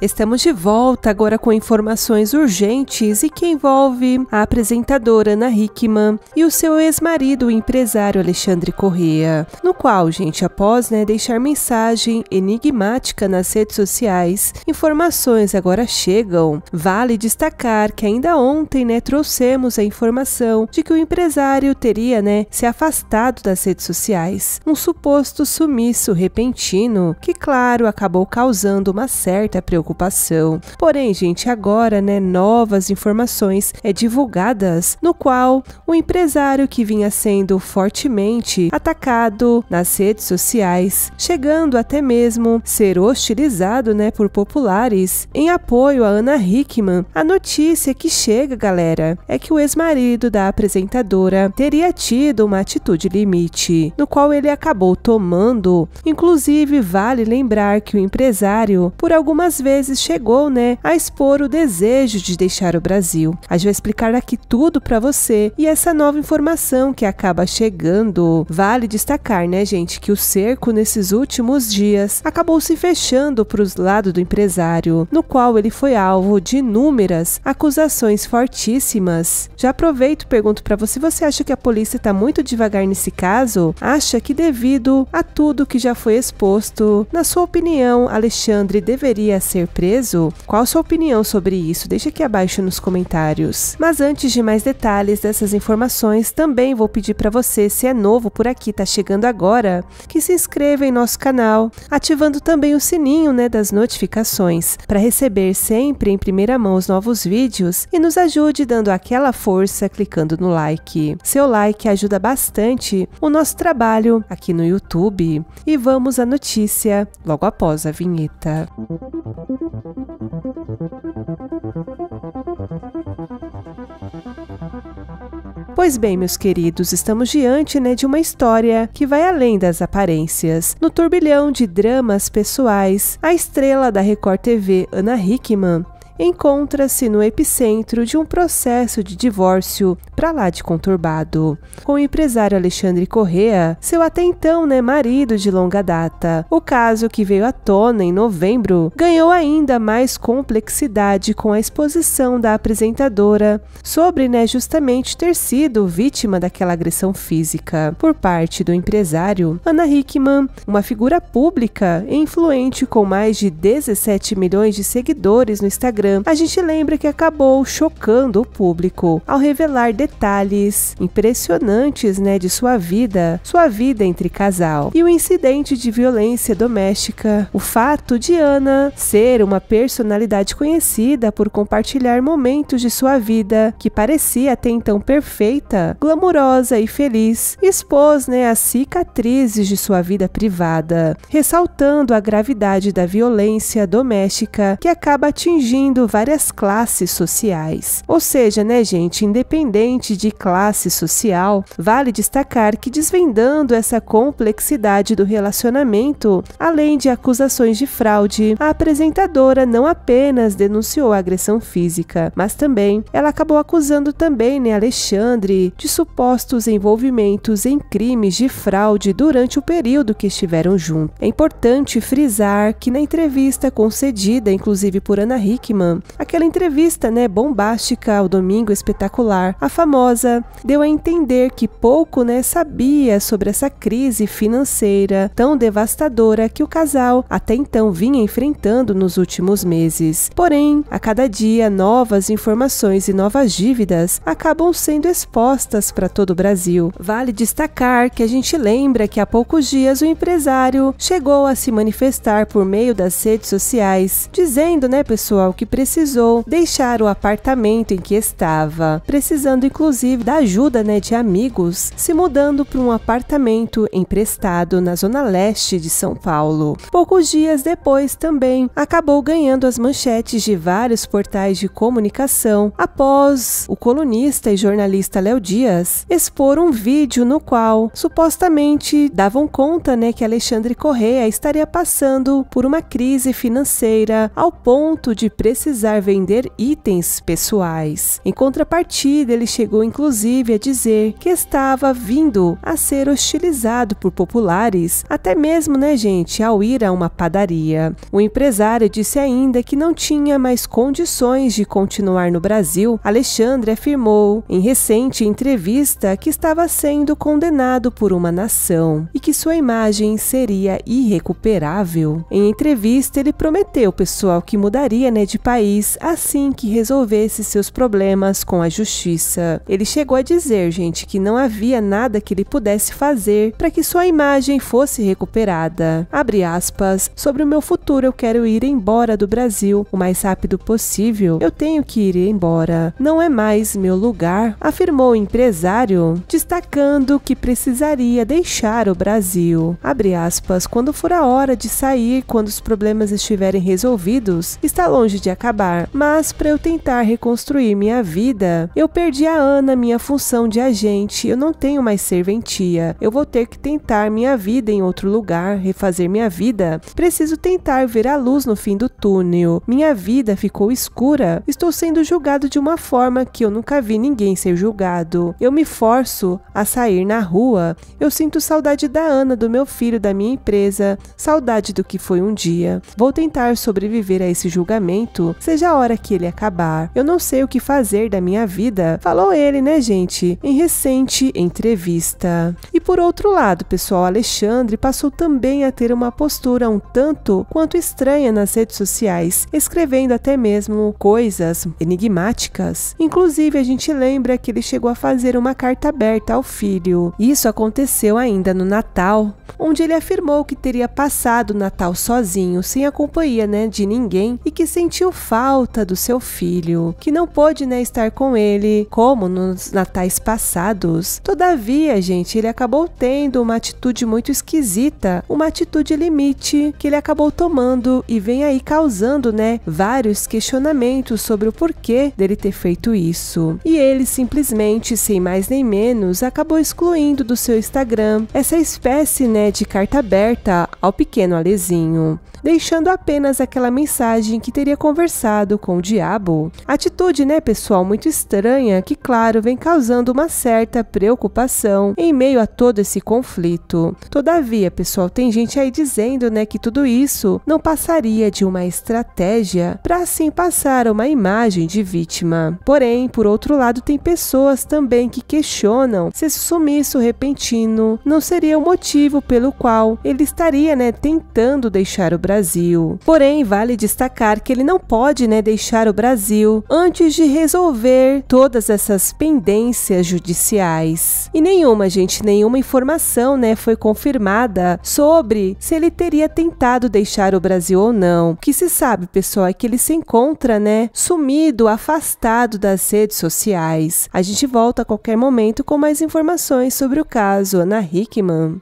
Estamos de volta agora com informações urgentes e que envolve a apresentadora Ana Hickman e o seu ex-marido, o empresário Alexandre Correa, no qual, gente, após né, deixar mensagem enigmática nas redes sociais, informações agora chegam. Vale destacar que ainda ontem, né, trouxemos a informação de que o empresário teria, né, se afastado das redes sociais, um suposto sumiço repentino, que claro, acabou causando uma certa preocupação preocupação. Porém, gente, agora, né, novas informações é divulgadas no qual o empresário que vinha sendo fortemente atacado nas redes sociais, chegando até mesmo ser hostilizado, né, por populares em apoio a Ana Hickman. A notícia que chega, galera, é que o ex-marido da apresentadora teria tido uma atitude limite, no qual ele acabou tomando. Inclusive, vale lembrar que o empresário, por algumas vezes vezes chegou, né, a expor o desejo de deixar o Brasil. A gente vai explicar aqui tudo para você e essa nova informação que acaba chegando. Vale destacar, né, gente, que o cerco nesses últimos dias acabou se fechando para os lados do empresário, no qual ele foi alvo de inúmeras acusações fortíssimas. Já aproveito e pergunto para você, você acha que a polícia está muito devagar nesse caso? Acha que devido a tudo que já foi exposto, na sua opinião, Alexandre deveria ser preso? Qual a sua opinião sobre isso? Deixa aqui abaixo nos comentários. Mas antes de mais detalhes dessas informações, também vou pedir para você, se é novo por aqui, tá chegando agora, que se inscreva em nosso canal, ativando também o sininho né, das notificações, para receber sempre em primeira mão os novos vídeos e nos ajude dando aquela força clicando no like. Seu like ajuda bastante o nosso trabalho aqui no YouTube. E vamos à notícia logo após a vinheta. Pois bem, meus queridos, estamos diante né, de uma história que vai além das aparências. No turbilhão de dramas pessoais, a estrela da Record TV, Ana Hickman, encontra-se no epicentro de um processo de divórcio para lá de conturbado. Com o empresário Alexandre Correa, seu até então né, marido de longa data, o caso que veio à tona em novembro ganhou ainda mais complexidade com a exposição da apresentadora sobre né, justamente ter sido vítima daquela agressão física por parte do empresário Ana Hickman, uma figura pública e influente com mais de 17 milhões de seguidores no Instagram Instagram, a gente lembra que acabou chocando o público ao revelar detalhes impressionantes, né, de sua vida, sua vida entre casal. E o incidente de violência doméstica, o fato de Ana ser uma personalidade conhecida por compartilhar momentos de sua vida que parecia até então perfeita, glamurosa e feliz, expôs, né, as cicatrizes de sua vida privada, ressaltando a gravidade da violência doméstica que acaba atingindo incluindo várias classes sociais. Ou seja, né, gente, independente de classe social, vale destacar que desvendando essa complexidade do relacionamento, além de acusações de fraude, a apresentadora não apenas denunciou agressão física, mas também ela acabou acusando também né, Alexandre de supostos envolvimentos em crimes de fraude durante o período que estiveram juntos. É importante frisar que na entrevista concedida, inclusive por Ana Hickman, Aquela entrevista, né, bombástica ao domingo espetacular, a famosa, deu a entender que pouco, né, sabia sobre essa crise financeira tão devastadora que o casal até então vinha enfrentando nos últimos meses. Porém, a cada dia novas informações e novas dívidas acabam sendo expostas para todo o Brasil. Vale destacar que a gente lembra que há poucos dias o empresário chegou a se manifestar por meio das redes sociais, dizendo, né, pessoal, que precisou deixar o apartamento em que estava, precisando inclusive da ajuda né, de amigos, se mudando para um apartamento emprestado na zona leste de São Paulo. Poucos dias depois também acabou ganhando as manchetes de vários portais de comunicação após o colunista e jornalista Léo Dias expor um vídeo no qual supostamente davam conta né, que Alexandre Correia estaria passando por uma crise financeira ao ponto de precisar precisar vender itens pessoais. Em contrapartida, ele chegou inclusive a dizer que estava vindo a ser hostilizado por populares, até mesmo, né, gente, ao ir a uma padaria. O empresário disse ainda que não tinha mais condições de continuar no Brasil. Alexandre afirmou em recente entrevista que estava sendo condenado por uma nação e que sua imagem seria irrecuperável. Em entrevista, ele prometeu ao pessoal que mudaria, né, de país país assim que resolvesse seus problemas com a justiça. Ele chegou a dizer, gente, que não havia nada que ele pudesse fazer para que sua imagem fosse recuperada. Abre aspas. Sobre o meu futuro, eu quero ir embora do Brasil o mais rápido possível. Eu tenho que ir embora. Não é mais meu lugar, afirmou o empresário, destacando que precisaria deixar o Brasil. Abre aspas. Quando for a hora de sair, quando os problemas estiverem resolvidos, está longe de acabar acabar, mas para eu tentar reconstruir minha vida, eu perdi a Ana, minha função de agente, eu não tenho mais serventia. Eu vou ter que tentar minha vida em outro lugar, refazer minha vida. Preciso tentar ver a luz no fim do túnel. Minha vida ficou escura. Estou sendo julgado de uma forma que eu nunca vi ninguém ser julgado. Eu me forço a sair na rua. Eu sinto saudade da Ana, do meu filho, da minha empresa, saudade do que foi um dia. Vou tentar sobreviver a esse julgamento seja a hora que ele acabar. Eu não sei o que fazer da minha vida, falou ele, né, gente, em recente entrevista por outro lado, pessoal, Alexandre passou também a ter uma postura um tanto quanto estranha nas redes sociais, escrevendo até mesmo coisas enigmáticas. Inclusive, a gente lembra que ele chegou a fazer uma carta aberta ao filho. Isso aconteceu ainda no Natal, onde ele afirmou que teria passado o Natal sozinho, sem a companhia né, de ninguém, e que sentiu falta do seu filho, que não pôde né, estar com ele, como nos natais passados. Todavia, gente, ele acabou acabou tendo uma atitude muito esquisita, uma atitude limite que ele acabou tomando e vem aí causando, né, vários questionamentos sobre o porquê dele ter feito isso. E ele simplesmente, sem mais nem menos, acabou excluindo do seu Instagram essa espécie, né, de carta aberta ao pequeno Alezinho, deixando apenas aquela mensagem que teria conversado com o diabo. Atitude, né, pessoal, muito estranha que, claro, vem causando uma certa preocupação em meio a todo esse conflito. Todavia, pessoal, tem gente aí dizendo, né, que tudo isso não passaria de uma estratégia para assim passar uma imagem de vítima. Porém, por outro lado, tem pessoas também que questionam se esse sumiço repentino não seria o motivo pelo qual ele estaria estaria né, tentando deixar o Brasil. Porém, vale destacar que ele não pode né, deixar o Brasil antes de resolver todas essas pendências judiciais. E nenhuma, gente, nenhuma informação né, foi confirmada sobre se ele teria tentado deixar o Brasil ou não. O que se sabe, pessoal, é que ele se encontra né, sumido, afastado das redes sociais. A gente volta a qualquer momento com mais informações sobre o caso Ana Hickman.